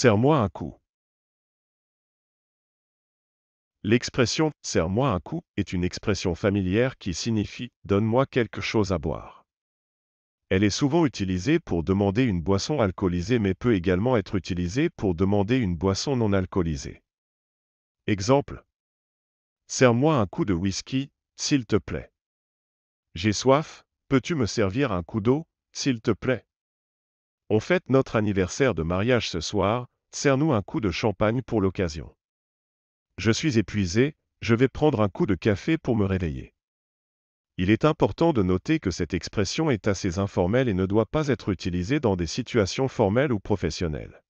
Serre-moi un coup. L'expression Serre-moi un coup est une expression familière qui signifie Donne-moi quelque chose à boire. Elle est souvent utilisée pour demander une boisson alcoolisée mais peut également être utilisée pour demander une boisson non alcoolisée. Exemple. Serre-moi un coup de whisky, s'il te plaît. J'ai soif, peux-tu me servir un coup d'eau, s'il te plaît on fête notre anniversaire de mariage ce soir, sers nous un coup de champagne pour l'occasion. Je suis épuisé, je vais prendre un coup de café pour me réveiller. Il est important de noter que cette expression est assez informelle et ne doit pas être utilisée dans des situations formelles ou professionnelles.